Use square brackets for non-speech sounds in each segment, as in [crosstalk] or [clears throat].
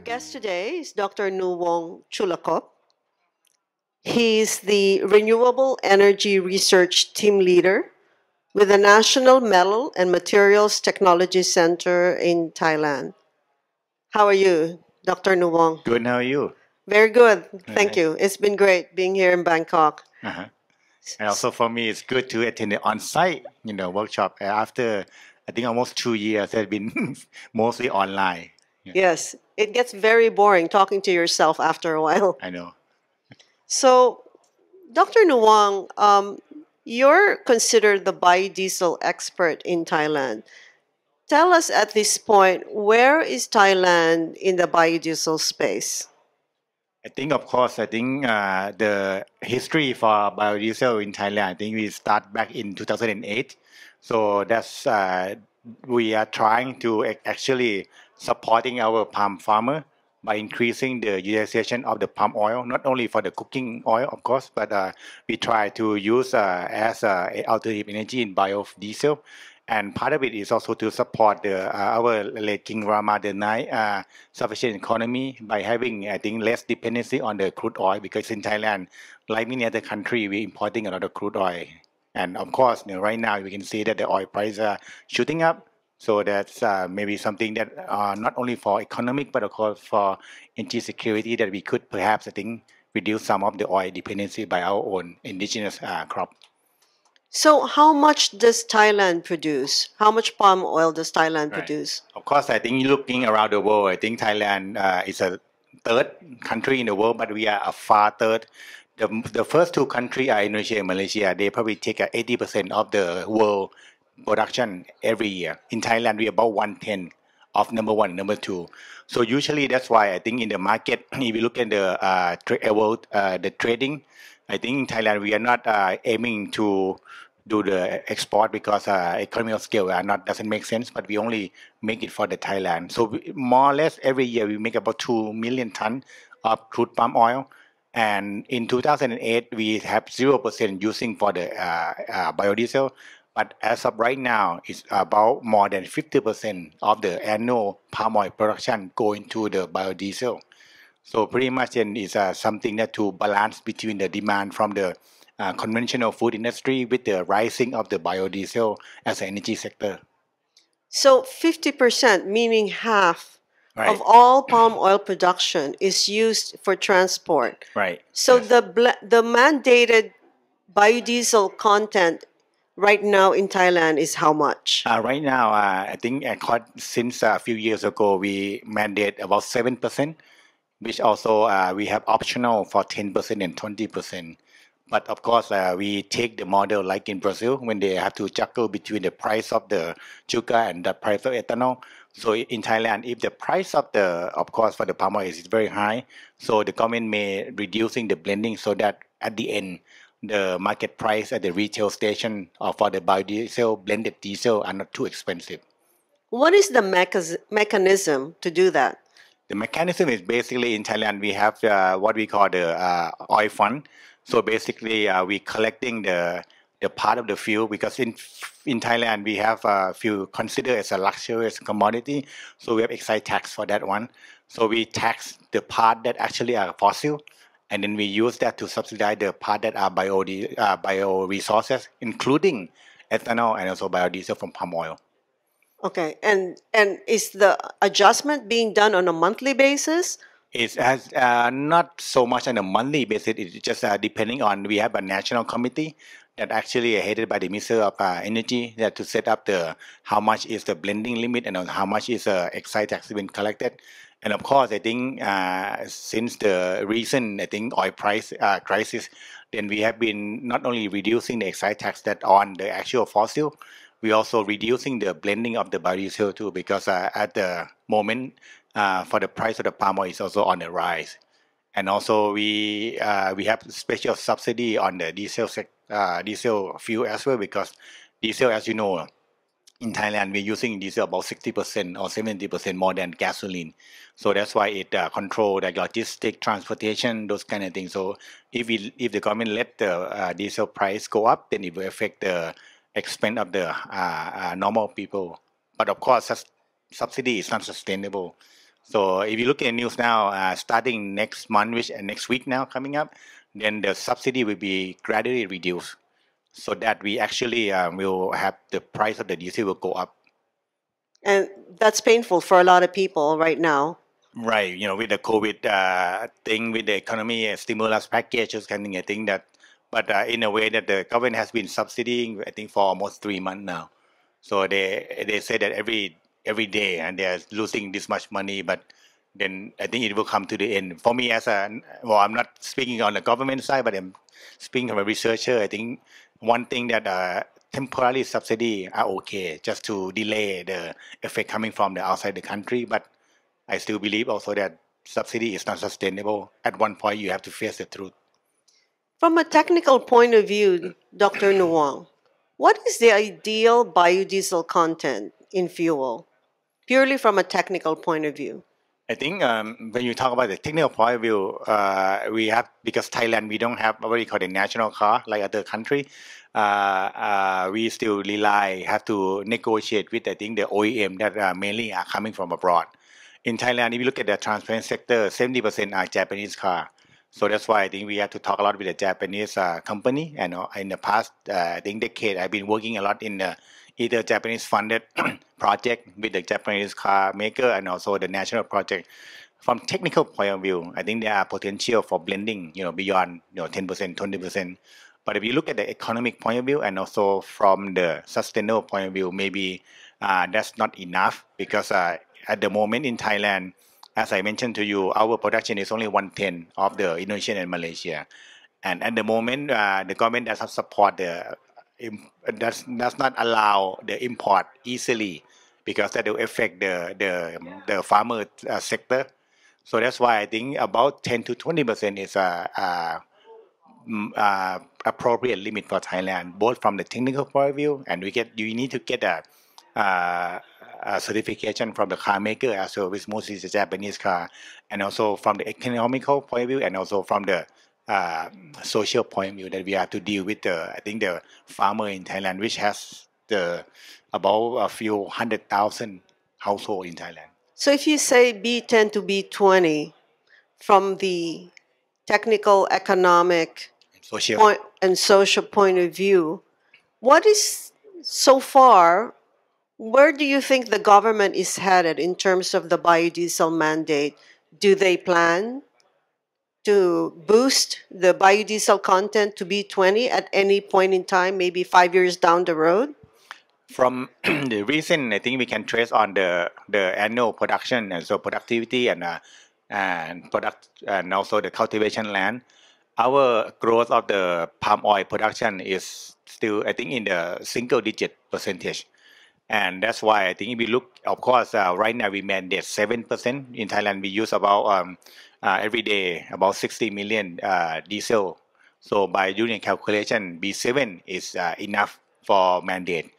Our guest today is Dr. Nuwong Chulakop. He's the Renewable Energy Research Team Leader with the National Metal and Materials Technology Center in Thailand. How are you, Dr. Nuwong? Good, how are you? Very good, thank you. It's been great being here in Bangkok. Uh -huh. And also for me, it's good to attend the on-site, you know, workshop. After I think almost two years, it's been [laughs] mostly online. Yeah. Yes, it gets very boring talking to yourself after a while. I know. so, Dr. Nuwong, um, you're considered the biodiesel expert in Thailand. Tell us at this point, where is Thailand in the biodiesel space? I think, of course, I think uh, the history for biodiesel in Thailand, I think we start back in 2008. So that's uh, we are trying to actually supporting our palm farmer by increasing the utilization of the palm oil, not only for the cooking oil, of course, but uh, we try to use uh, as uh, alternative energy in biodiesel. And part of it is also to support the, uh, our late King Rama the Ninth uh, sufficient economy by having, I think, less dependency on the crude oil because in Thailand, like many other countries, we're importing a lot of crude oil. And of course, you know, right now we can see that the oil prices are shooting up so that's uh, maybe something that uh, not only for economic, but of course for energy security that we could perhaps, I think, reduce some of the oil dependency by our own indigenous uh, crop. So how much does Thailand produce? How much palm oil does Thailand right. produce? Of course, I think looking around the world, I think Thailand uh, is a third country in the world, but we are a far third the, the first two countries are Indonesia and Malaysia. They probably take 80% uh, of the world production every year. In Thailand, we about one ten of number one, number two. So usually that's why I think in the market, [clears throat] if you look at the uh, tra- uh, world, uh, the trading, I think in Thailand we are not uh, aiming to do the export because uh, economy of scale are not doesn't make sense. But we only make it for the Thailand. So we, more or less every year we make about two million ton of crude palm oil. And in 2008, we have 0% using for the uh, uh, biodiesel but as of right now, it's about more than 50% of the annual palm oil production going to the biodiesel. So pretty much then it's uh, something that to balance between the demand from the uh, conventional food industry with the rising of the biodiesel as an energy sector. So 50%, meaning half right. of all palm oil production is used for transport. Right. So yes. the the mandated biodiesel content right now in Thailand is how much? Uh, right now, uh, I think uh, since uh, a few years ago, we mandate about 7%, which also uh, we have optional for 10% and 20%. But of course, uh, we take the model like in Brazil when they have to juggle between the price of the sugar and the price of ethanol. So in Thailand, if the price of the, of course, for the palm oil is very high, so the government may reducing the blending so that at the end the market price at the retail station for the biodiesel blended diesel are not too expensive. What is the mechanism to do that? The mechanism is basically in Thailand we have uh, what we call the uh, oil fund. So basically, uh, we collecting the the part of the fuel because in in Thailand we have uh, fuel considered as a luxurious commodity, so we have excise tax for that one. So we tax the part that actually are fossil, and then we use that to subsidize the part that are bio uh, bio resources, including ethanol and also biodiesel from palm oil. Okay, and and is the adjustment being done on a monthly basis? It's as uh, not so much on a monthly basis. It's just uh, depending on we have a national committee that actually are headed by the Minister of uh, Energy that to set up the how much is the blending limit and uh, how much is the uh, excise tax been collected. And of course, I think uh, since the recent I think oil price uh, crisis, then we have been not only reducing the excise tax that on the actual fossil, we also reducing the blending of the biodiesel too because uh, at the moment uh, for the price of the palm oil is also on the rise. And also we we have special subsidy on the diesel sector uh, diesel fuel as well because diesel, as you know, in Thailand we're using diesel about 60% or 70% more than gasoline. So that's why it uh, control the logistic, transportation, those kind of things. So if we, if the government let the uh, diesel price go up, then it will affect the expense of the uh, uh normal people. But of course, subsidy is not sustainable. So if you look at the news now, uh, starting next month, which uh, next week now coming up, then the subsidy will be gradually reduced so that we actually um, will have the price of the diesel will go up. And that's painful for a lot of people right now. Right, you know, with the COVID uh, thing, with the economy uh, stimulus packages kind of thing, I think that, but uh, in a way that the government has been subsidizing, I think for almost three months now. So they they say that every every day and they are losing this much money, but then I think it will come to the end. For me, as a well, I'm not speaking on the government side, but I'm speaking from a researcher. I think one thing that uh, temporary subsidy are okay, just to delay the effect coming from the outside the country. But I still believe also that subsidy is not sustainable. At one point, you have to face the truth. From a technical point of view, Dr. Nuang, what is the ideal biodiesel content in fuel, purely from a technical point of view? I think um, when you talk about the technical point of view, uh, we have because Thailand we don't have what we call the national car like other country. Uh, uh, we still rely have to negotiate with I think the OEM that uh, mainly are coming from abroad. In Thailand, if you look at the transport sector, seventy percent are Japanese car. So that's why I think we have to talk a lot with the Japanese uh, company. And in the past, uh, I think decade, I've been working a lot in the either Japanese funded [clears throat] project with the Japanese car maker and also the national project. From technical point of view, I think there are potential for blending, you know, beyond you know 10%, 20%. But if you look at the economic point of view and also from the sustainable point of view, maybe uh, that's not enough because uh, at the moment in Thailand, as I mentioned to you, our production is only one tenth of the Indonesia and Malaysia. And at the moment, uh, the government does not support the does, does not allow the import easily because that will affect the the yeah. the farmer uh, sector. So that's why I think about 10 to 20 percent is a, a, mm, a, appropriate limit for Thailand, both from the technical point of view, and we get you need to get a, a, a certification from the car maker as uh, well, which mostly is a Japanese car, and also from the economical point of view, and also from the uh, social point of view that we have to deal with the I think the farmer in Thailand, which has the about a few hundred thousand household in Thailand. So if you say B10 to B20 from the technical, economic, and social point, and social point of view, what is so far where do you think the government is headed in terms of the biodiesel mandate? Do they plan to boost the biodiesel content to B20 at any point in time, maybe five years down the road? From [clears throat] the recent, I think we can trace on the, the annual production, and so productivity and, uh, and product, and also the cultivation land. Our growth of the palm oil production is still, I think, in the single digit percentage. And that's why I think if we look, of course, uh, right now we mandate 7%. In Thailand, we use about um, uh, every day about 60 million uh, diesel. So by the calculation, B7 is uh, enough for mandate.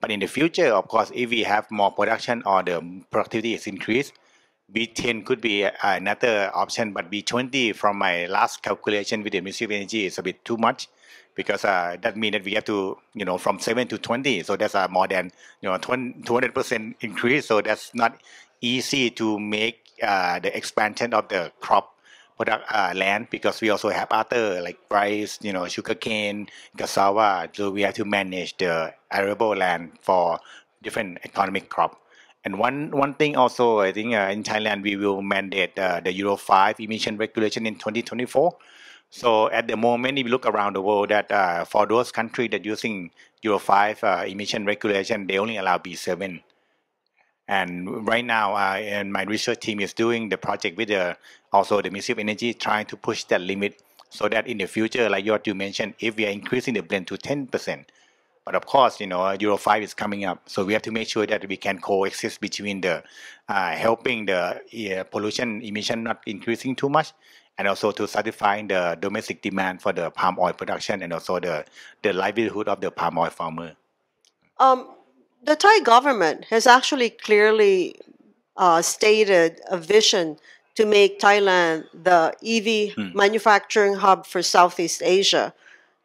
But in the future, of course, if we have more production or the productivity is increased, B10 could be another option, but B20 from my last calculation with the Ministry of Energy is a bit too much because uh, that means that we have to, you know, from 7 to 20. So that's uh, more than, you know, 200% increase. So that's not easy to make uh, the expansion of the crop product uh, land because we also have other like rice, you know, sugarcane, cassava. So we have to manage the arable land for different economic crop. And one one thing also, I think uh, in Thailand we will mandate uh, the Euro five emission regulation in 2024. So at the moment, if you look around the world, that uh, for those countries that using Euro five uh, emission regulation, they only allow B seven. And right now, I and my research team is doing the project with the, also the Ministry of Energy, trying to push that limit so that in the future, like you mentioned, if we are increasing the blend to 10%, but of course, you know, Euro 5 is coming up. So we have to make sure that we can coexist between the uh, helping the pollution emission not increasing too much and also to satisfy the domestic demand for the palm oil production and also the, the livelihood of the palm oil farmer. Um, the Thai government has actually clearly uh, stated a vision to make Thailand the EV hmm. manufacturing hub for Southeast Asia.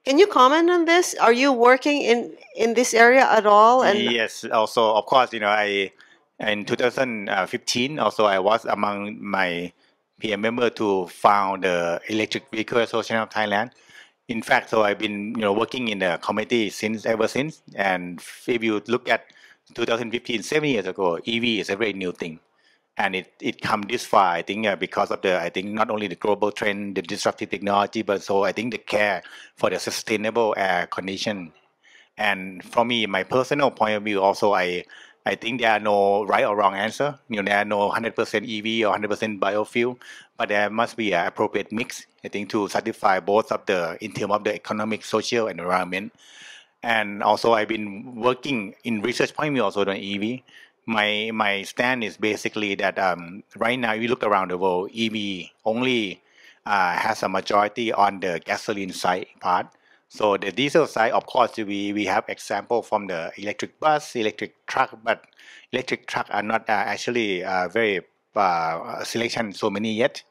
Can you comment on this? Are you working in in this area at all? And yes, also of course, you know, I in 2015 also I was among my PM member to found the Electric Vehicle Association of Thailand in fact, so I've been you know working in the committee since ever since. And if you look at 2015, seven years ago, EV is a very new thing, and it it come this far. I think uh, because of the I think not only the global trend, the disruptive technology, but so I think the care for the sustainable air condition. And for me, my personal point of view, also I I think there are no right or wrong answer. You know, there are no 100% EV or 100% biofuel, but there must be an appropriate mix. I think to satisfy both of the in terms of the economic, social, and environment. And also, I've been working in research point of view also on EV. My my stand is basically that um, right now, if you look around the world, EV only uh, has a majority on the gasoline side part so the diesel side, of course, we, we have example from the electric bus, electric truck, but electric truck are not uh, actually uh, very uh, selection so many yet,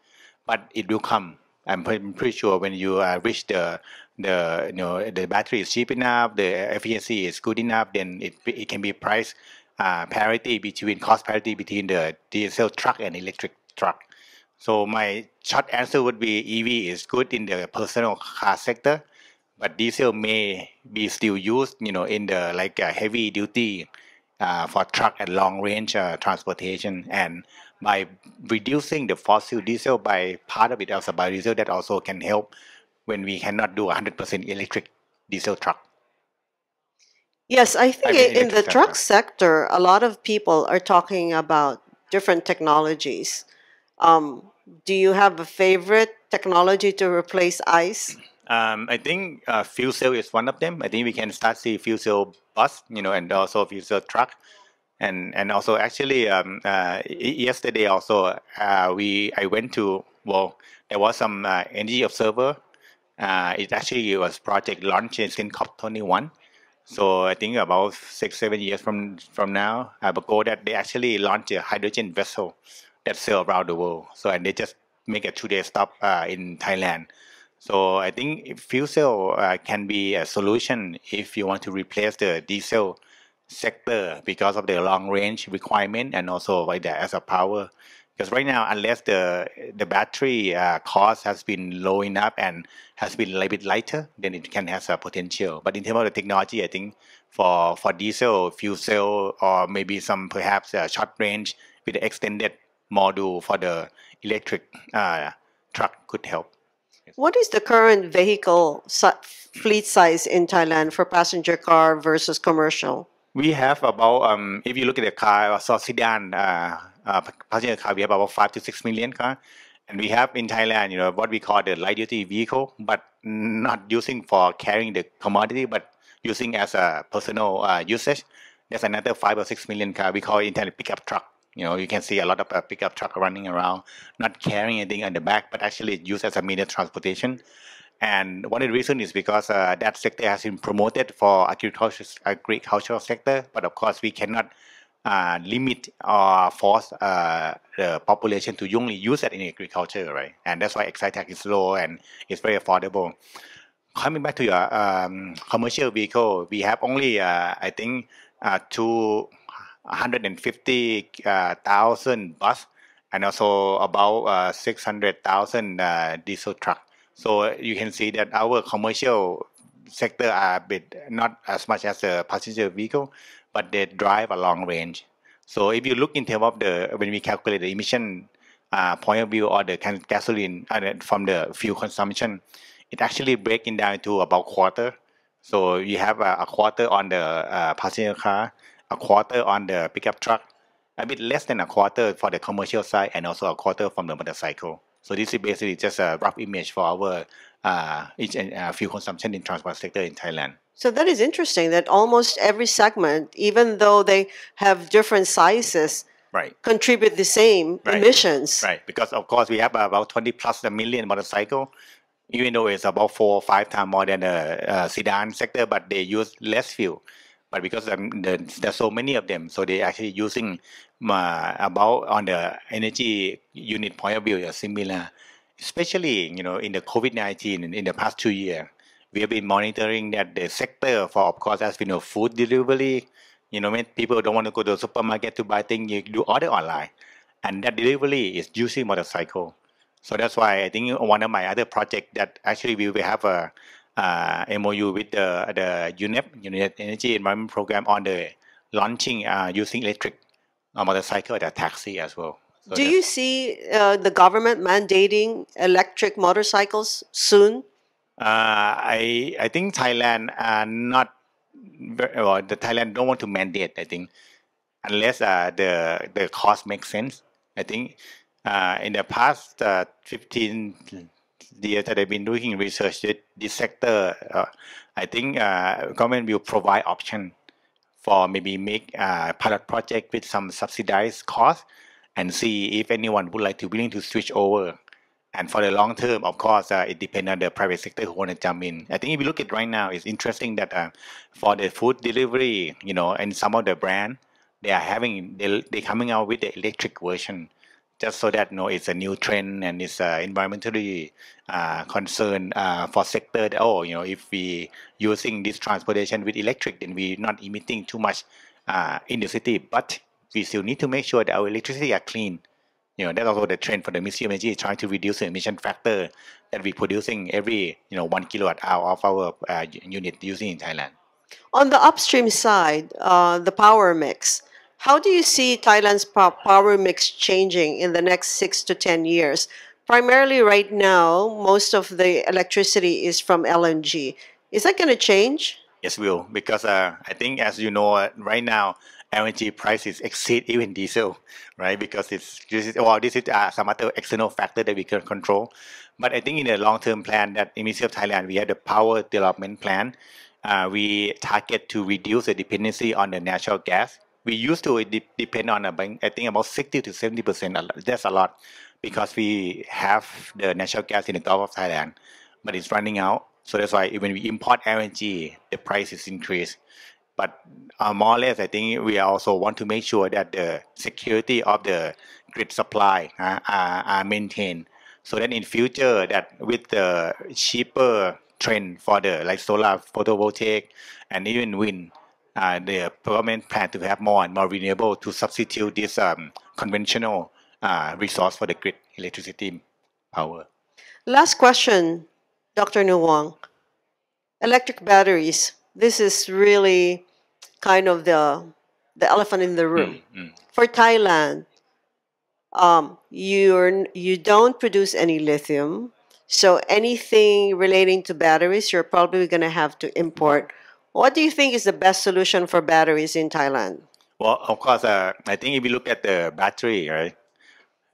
but it will come. I'm pretty sure when you uh, reach the the you know the battery is cheap enough, the efficiency is good enough, then it it can be price uh, parity between cost parity between the diesel truck and electric truck. So my short answer would be EV is good in the personal car sector but diesel may be still used, you know, in the like uh, heavy duty uh, for truck and long range uh, transportation. And by reducing the fossil diesel by part of it as a biodiesel, that also can help when we cannot do 100% electric diesel truck. Yes, I think I mean, in the truck sector, a lot of people are talking about different technologies. Um, do you have a favorite technology to replace ice? Um, I think uh, fuel cell is one of them. I think we can start see fuel cell bus, you know, and also fuel cell truck, and and also actually um, uh, yesterday also uh, we I went to well there was some uh, energy observer. Uh, it actually was project launch in COP 21. So I think about six seven years from from now, I will go that they actually launch a hydrogen vessel that sail around the world. So and they just make a two day stop uh, in Thailand. So I think fuel cell uh, can be a solution if you want to replace the diesel sector because of the long range requirement and also like that as a power. Because right now, unless the the battery uh, cost has been low enough and has been a little bit lighter, then it can have a potential. But in terms of the technology, I think for for diesel fuel cell or maybe some perhaps uh, short range with extended module for the electric uh, truck could help. What is the current vehicle fleet size in Thailand for passenger car versus commercial? We have about, um, if you look at the car, uh, so sedan, uh, uh, passenger car, we have about five to six million car, and we have in Thailand, you know, what we call the light duty vehicle, but not using for carrying the commodity, but using as a personal uh, usage. There's another five or six million car. We call it in Thailand pickup truck. You know, you can see a lot of uh, pickup truck running around, not carrying anything on the back, but actually used as a media transportation. And one of the reasons is because uh, that sector has been promoted for agricultural, uh, agricultural sector, but of course we cannot uh, limit or force uh, the population to only use that in agriculture, right? And that's why excise is low and it's very affordable. Coming back to your um, commercial vehicle, we have only, uh, I think, uh, two 150,000 bus and also about uh, 600,000 uh, diesel truck. So you can see that our commercial sector are a bit not as much as the passenger vehicle, but they drive a long range. So if you look in terms of the when we calculate the emission uh, point of view or the kind of gasoline uh, from the fuel consumption, it actually breaking down to about quarter. So you have a, a quarter on the uh, passenger car, a quarter on the pickup truck, a bit less than a quarter for the commercial side, and also a quarter from the motorcycle. So this is basically just a rough image for our uh, each, uh, fuel consumption in transport sector in Thailand. So that is interesting that almost every segment, even though they have different sizes, right. contribute the same right. emissions. Right, because of course we have about 20 plus a million motorcycle, even though it's about four or five times more than the uh, sedan sector, but they use less fuel but because the the, there's so many of them, so they actually using uh, about on the energy unit point of view is similar. Especially, you know, in the COVID-19 in, the past two years, we have been monitoring that the sector for, of course, as we know, food delivery. You know, when people don't want to go to the supermarket to buy things, you do order online, and that delivery is using motorcycle. So that's why I think one of my other project that actually we will have a uh, MOU with the, the UNEP, United Energy Environment Program, on the launching uh, using electric uh, motorcycle the taxi as well. So Do you see uh, the government mandating electric motorcycles soon? Uh, I I think Thailand are uh, not well, the Thailand don't want to mandate. I think unless the the cost makes sense. I think in the past 15 years that I've been doing research this sector, uh, I think uh, government will provide option for maybe make a uh, pilot project with some subsidized cost and see if anyone would like to willing to switch over. And for the long term, of course, uh, it depends on the private sector who want to jump in. I think if you look at right now, it's interesting that uh, for the food delivery, you know, and some of the brand, they are having they they coming out with the electric version just so that you know it's a new trend and it's uh, environmentally uh, concern uh, for sector that, oh you know if we using this transportation with electric then we're not emitting too much uh, in the city but we still need to make sure that our electricity are clean you know that's also the trend for the museum energy trying to reduce the emission factor that we're producing every you know one kilowatt hour of our uh, unit using in thailand on the upstream side uh, the power mix how do you see Thailand's power mix changing in the next six to 10 years? Primarily, right now, most of the electricity is from LNG. Is that going to change? Yes, will because uh, I think, as you know, uh, right now LNG prices exceed even diesel, right? Because it's this is well, this is uh, some other external factor that we can control. But I think in the long-term plan that in Ministry of Thailand we have the power development plan. Uh, we target to reduce the dependency on the natural gas we used to de depend on a bank. I think about 60 to 70 percent. That's a lot because we have the natural gas in the Gulf of Thailand, but it's running out. So that's why when we import LNG, the price is increased. But uh, more or less, I think we also want to make sure that the security of the grid supply uh, are, uh, are maintained. So that in future, that with the cheaper trend for the like solar photovoltaic and even wind, the government plan to have more and more renewable to substitute this um, conventional uh, resource for the grid electricity power. Last question, Dr. Nuwong, Electric batteries. This is really kind of the the elephant in the room. Mm, mm. For Thailand, um, you you don't produce any lithium, so anything relating to batteries, you're probably going to have to import what do you think is the best solution for batteries in Thailand? Well, of course, uh, I think if you look at the battery, right,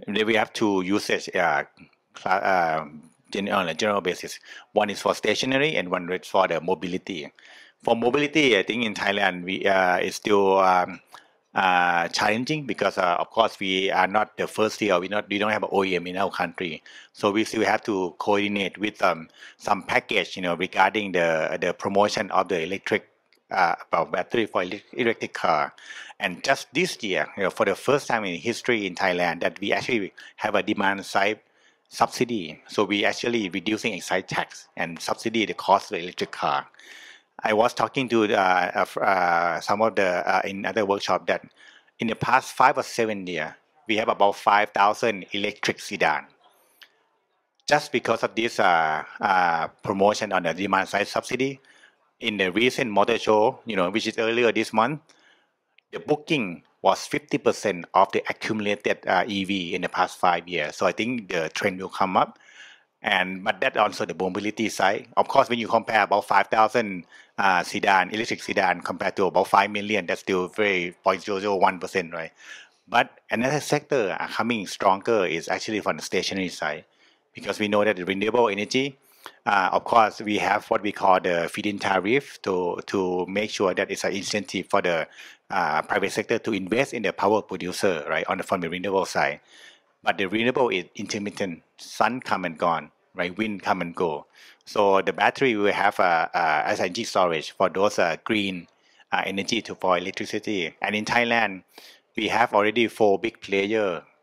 we have two usage uh, uh, on a general basis. One is for stationary and one is for the mobility. For mobility, I think in Thailand, we uh, still um, uh, challenging because uh, of course we are not the first year we not we don't have an OEM in our country so we still have to coordinate with um, some package you know regarding the the promotion of the electric uh, battery for electric car and just this year you know, for the first time in history in Thailand that we actually have a demand side subsidy so we actually reducing excise tax and subsidy the cost of the electric car I was talking to uh, uh, some of the uh, in other workshop that in the past five or seven years, we have about 5,000 electric sedan. Just because of this uh, uh, promotion on the demand side subsidy, in the recent motor show, you know, which is earlier this month, the booking was 50% of the accumulated uh, EV in the past five years. So I think the trend will come up and but that also the mobility side. Of course, when you compare about 5,000 uh, sedan, electric sedan compared to about 5 million, that's still very 0.001%, right? But another sector uh, coming stronger is actually from the stationary side, because we know that the renewable energy, uh, of course, we have what we call the feed-in tariff to to make sure that it's an incentive for the uh, private sector to invest in the power producer, right, on the from the renewable side but the renewable is intermittent. Sun come and gone, right? Wind come and go. So the battery will have a, a SNG storage for those uh, green uh, energy to for electricity. And in Thailand, we have already four big players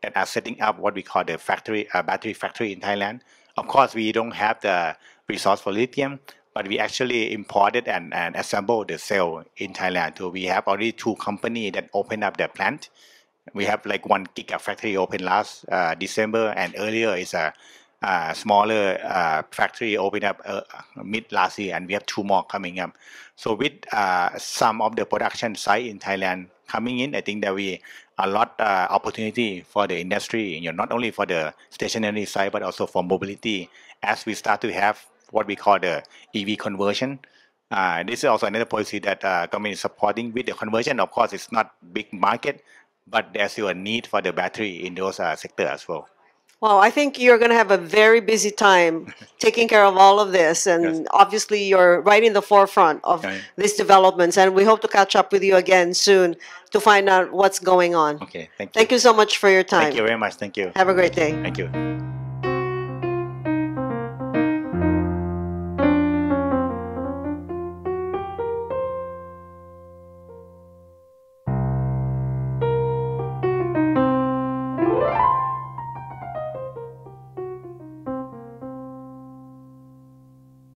that are setting up what we call the factory uh, battery factory in Thailand. Of course, we don't have the resource for lithium, but we actually imported and, and assembled the cell in Thailand. So we have already two companies that open up their plant we have like one giga factory open last uh, December, and earlier is a, a smaller uh, factory opened up uh, mid last year, and we have two more coming up. So with uh, some of the production site in Thailand coming in, I think that we a lot uh, opportunity for the industry, you know, not only for the stationary side but also for mobility as we start to have what we call the EV conversion. Uh, this is also another policy that uh, government is supporting with the conversion. Of course, it's not big market, but there's still a need for the battery in those uh, sectors as well. Well, I think you're going to have a very busy time [laughs] taking care of all of this. And yes. obviously, you're right in the forefront of okay. these developments. And we hope to catch up with you again soon to find out what's going on. Okay, thank you. Thank you so much for your time. Thank you very much. Thank you. Have a great day. Thank you.